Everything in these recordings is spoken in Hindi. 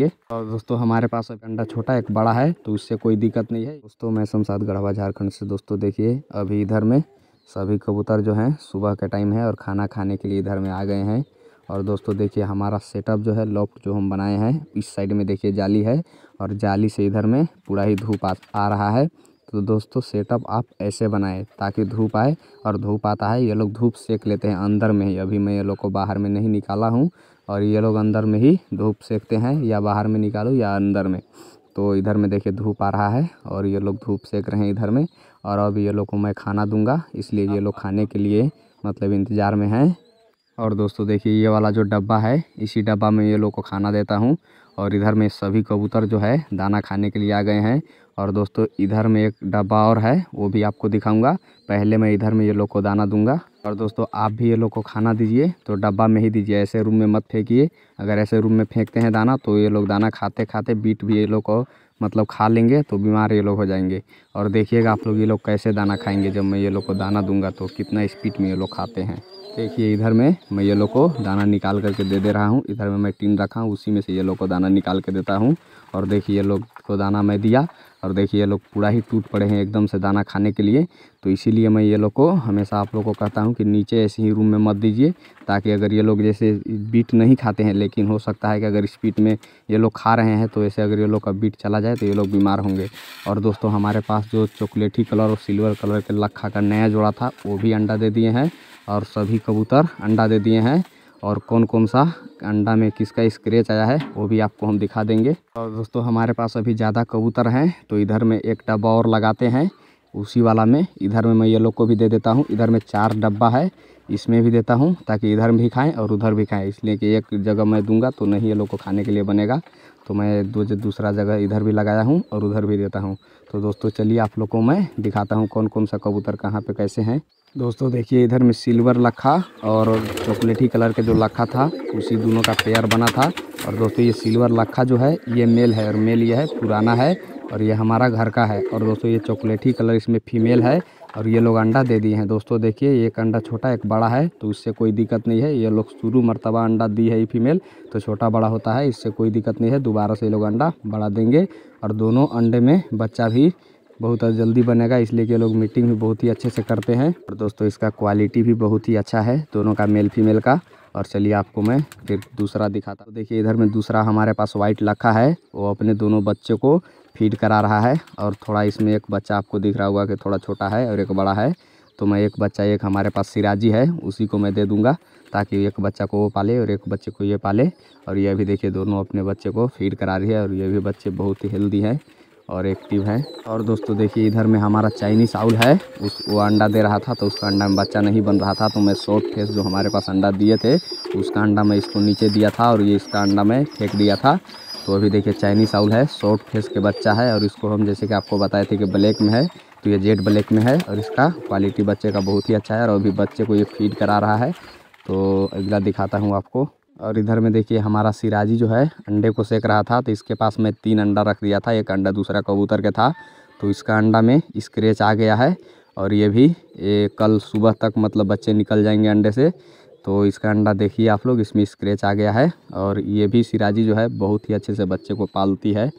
लिए और दोस्तों हमारे पास एक अंडा छोटा एक बड़ा है तो उससे कोई दिक्कत नहीं है दोस्तों मैं शमसाद गढ़वा झारखंड से दोस्तों देखिए अभी इधर में सभी कबूतर जो हैं सुबह के टाइम है और खाना खाने के लिए इधर में आ गए हैं और दोस्तों देखिए हमारा सेटअप जो है लॉफ्ट जो हम बनाए हैं इस साइड में देखिए जाली है और जाली से इधर में पूरा ही धूप आ रहा है तो दोस्तों सेटअप आप ऐसे बनाएं ताकि धूप आए और धूप आता है ये लोग धूप सेक लेते हैं अंदर में ही अभी मैं ये लोग को बाहर में नहीं निकाला हूँ और ये लोग अंदर में ही धूप सेकते हैं या बाहर में निकालूँ या अंदर में तो इधर में देखिए धूप आ रहा है और ये लोग धूप सेक रहे हैं इधर में और अब ये लोग को मैं खाना दूंगा इसलिए ये लोग खाने के लिए मतलब इंतज़ार में हैं और दोस्तों देखिए ये वाला जो डब्बा है इसी डब्बा में ये लोग को खाना देता हूँ और इधर में सभी कबूतर जो है दाना खाने के लिए आ गए हैं और दोस्तों इधर में एक डब्बा और है वो भी आपको दिखाऊंगा पहले मैं इधर में ये लोग को दाना दूंगा और दोस्तों आप भी ये लोग को खाना दीजिए तो डब्बा में ही दीजिए ऐसे रूम में मत फेंकिए अगर ऐसे रूम में फेंकते हैं दाना तो ये लोग दाना खाते खाते बीट भी ये लोग को मतलब खा लेंगे तो बीमार ये लोग हो जाएंगे और देखिएगा आप लोग ये लोग कैसे दाना खाएंगे जब मैं ये लोग को दाना दूंगा तो कितना स्पीड में ये लोग खाते हैं देखिए इधर में मैं ये लोग को दाना निकाल करके दे दे रहा हूँ इधर में मैं टीन रखा हूँ उसी में से ये लोग को दाना निकाल के देता हूँ और देखिए ये लोग को दाना मैं दिया और देखिए ये लोग पूरा ही टूट पड़े हैं एकदम से दाना खाने के लिए तो इसीलिए मैं ये लोग को हमेशा आप लोग को कहता हूँ कि नीचे ऐसे ही रूम में मत दीजिए ताकि अगर ये लोग जैसे बीट नहीं खाते हैं लेकिन लेकिन हो सकता है कि अगर इस में ये लोग खा रहे हैं तो ऐसे अगर ये लोग का बीट चला जाए तो ये लोग बीमार होंगे और दोस्तों हमारे पास जो चॉकलेटी कलर और सिल्वर कलर के लखा का नया जोड़ा था वो भी अंडा दे दिए हैं और सभी कबूतर अंडा दे दिए हैं और कौन कौन सा अंडा में किसका स्क्रेच आया है वो भी आपको हम दिखा देंगे और दोस्तों हमारे पास अभी ज़्यादा कबूतर हैं तो इधर में एक डब्बा और लगाते हैं उसी वाला में इधर में मैं ये लोग को भी दे देता हूँ इधर में चार डब्बा है इसमें भी देता हूँ ताकि इधर भी खाएं और उधर भी खाएं इसलिए कि एक जगह मैं दूंगा तो नहीं ये लोग को खाने के लिए बनेगा तो मैं दो दूसरा जगह इधर भी लगाया हूँ और उधर भी देता हूँ तो दोस्तों चलिए आप लोग को मैं दिखाता हूँ कौन कौन सा कबूतर कहाँ पर कैसे हैं दोस्तों देखिए इधर में सिल्वर लखा और चॉकलेटी कलर के जो लखा था उसी दोनों का पेयर बना था और दोस्तों ये सिल्वर लखा जो है ये मेल है और मेल ये है पुराना है और ये हमारा घर का है और दोस्तों ये चॉकलेटी कलर इसमें फीमेल है और ये लोग अंडा दे दिए हैं दोस्तों देखिए एक अंडा छोटा एक बड़ा है तो इससे कोई दिक्कत नहीं है ये लोग शुरू मरतबा अंडा दी है ये फीमेल तो छोटा बड़ा होता है इससे कोई दिक्कत नहीं है दोबारा से ये लोग अंडा बड़ा देंगे और दोनों अंडे में बच्चा भी बहुत जल्दी बनेगा इसलिए कि लोग मीटिंग भी बहुत ही अच्छे से करते हैं और दोस्तों इसका क्वालिटी भी बहुत ही अच्छा है दोनों का मेल फीमेल का और चलिए आपको मैं फिर दूसरा दिखाता हूँ देखिए इधर में दूसरा हमारे पास वाइट लखा है वो अपने दोनों बच्चे को फीड करा रहा है और थोड़ा इसमें एक बच्चा आपको दिख रहा होगा कि थोड़ा छोटा है और एक बड़ा है तो मैं एक बच्चा एक हमारे पास सिराजी है उसी को मैं दे दूँगा ताकि एक बच्चा को वो पाले और एक बच्चे को ये पाले और ये भी देखिए दोनों अपने बच्चे को फीड करा रही है और ये भी बच्चे बहुत ही हेल्दी हैं और एक्टिव हैं और दोस्तों देखिए इधर में हमारा चाइनीज़ आउल है उस वो अंडा दे रहा था तो उसका अंडा में बच्चा नहीं बन रहा था तो मैं सॉफ्ट फेस जो हमारे पास अंडा दिए थे उसका अंडा मैं इसको नीचे दिया था और ये इसका अंडा मैं फेंक दिया था तो अभी देखिए चाइनीस आउल है शॉर्ट फेस के बच्चा है और इसको हम जैसे कि आपको बताए थे कि ब्लैक में है तो ये जेड ब्लैक में है और इसका क्वालिटी बच्चे का बहुत ही अच्छा है और अभी बच्चे को ये फीड करा रहा है तो अगला दिखाता हूँ आपको और इधर में देखिए हमारा सिराजी जो है अंडे को सेक रहा था तो इसके पास मैं तीन अंडा रख दिया था एक अंडा दूसरा कबूतर का था तो इसका अंडा में स्क्रेच आ गया है और ये भी ये कल सुबह तक मतलब बच्चे निकल जाएंगे अंडे से तो इसका अंडा देखिए आप लोग इसमें स्क्रैच आ गया है और ये भी सिराजी जो है बहुत ही अच्छे से बच्चे को पालती है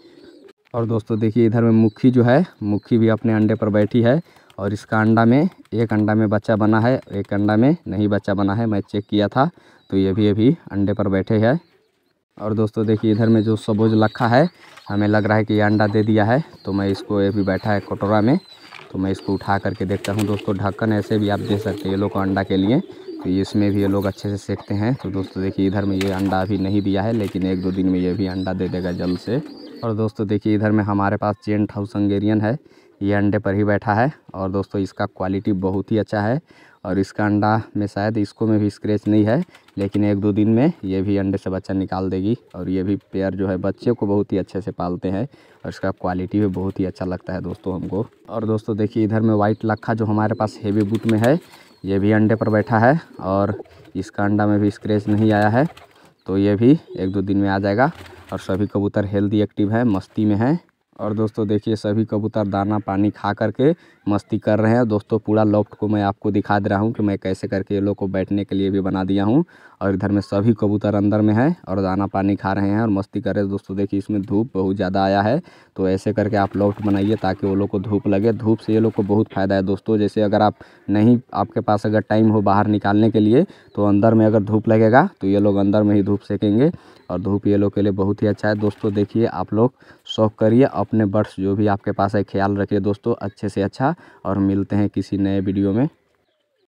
और दोस्तों देखिए इधर में मुखी जो है मुखी भी अपने अंडे पर बैठी है और इसका अंडा में एक अंडा में बच्चा बना है एक अंडा में नहीं बच्चा बना है मैं चेक किया था तो ये भी अभी अंडे पर बैठे है और दोस्तों देखिए इधर में जो सबोज लखा है हमें लग रहा है कि ये अंडा दे दिया है तो मैं इसको ये भी बैठा है कटोरा में तो मैं इसको उठा करके देखता हूँ दोस्तों ढक्कन ऐसे भी आप दे सकते हैं ये लोग को अंडा के लिए तो इसमें भी ये लोग अच्छे से सेकते हैं तो दोस्तों देखिए इधर में ये अंडा अभी नहीं दिया है लेकिन एक दो दिन में ये भी अंडा दे देगा जल्द से और दोस्तों देखिए इधर में हमारे पास चेंट हाउस हंगेरियन है ये अंडे पर ही बैठा है और दोस्तों इसका क्वालिटी बहुत ही अच्छा है और इसका अंडा में शायद इसको में भी स्क्रैच नहीं है लेकिन एक दो दिन में ये भी अंडे से बच्चा निकाल देगी और ये भी पेयर जो है बच्चे को बहुत ही अच्छे से पालते हैं और इसका क्वालिटी भी बहुत ही अच्छा लगता है दोस्तों हमको और दोस्तों देखिए इधर में वाइट लखा जो हमारे पास हेवी बूट में है ये भी अंडे पर बैठा है और इसका अंडा में भी स्क्रेच नहीं आया है तो ये भी एक दो दिन में आ जाएगा और सभी कबूतर हेल्दी एक्टिव है मस्ती में है और दोस्तों देखिए सभी कबूतर दाना पानी खा करके मस्ती कर रहे हैं दोस्तों पूरा लॉफ्ट को मैं आपको दिखा दे रहा हूँ कि मैं कैसे करके ये लोग को बैठने के लिए भी बना दिया हूँ और इधर में सभी कबूतर अंदर में है और दाना पानी खा रहे हैं और मस्ती कर रहे हैं दोस्तों देखिए इसमें धूप बहुत ज़्यादा आया है तो ऐसे करके आप लॉफ्ट बनाइए ताकि वो लोग को धूप लगे धूप से ये लोग को बहुत फ़ायदा है दोस्तों जैसे अगर आप नहीं आपके पास अगर टाइम हो बाहर निकालने के लिए तो अंदर में अगर धूप लगेगा तो ये लोग अंदर में ही धूप सेकेंगे और धूप ये लोग के लिए बहुत ही अच्छा है दोस्तों देखिए आप लोग शौक करिए अपने बर्ड्स जो भी आपके पास है ख्याल रखिए दोस्तों अच्छे से अच्छा और मिलते हैं किसी नए वीडियो में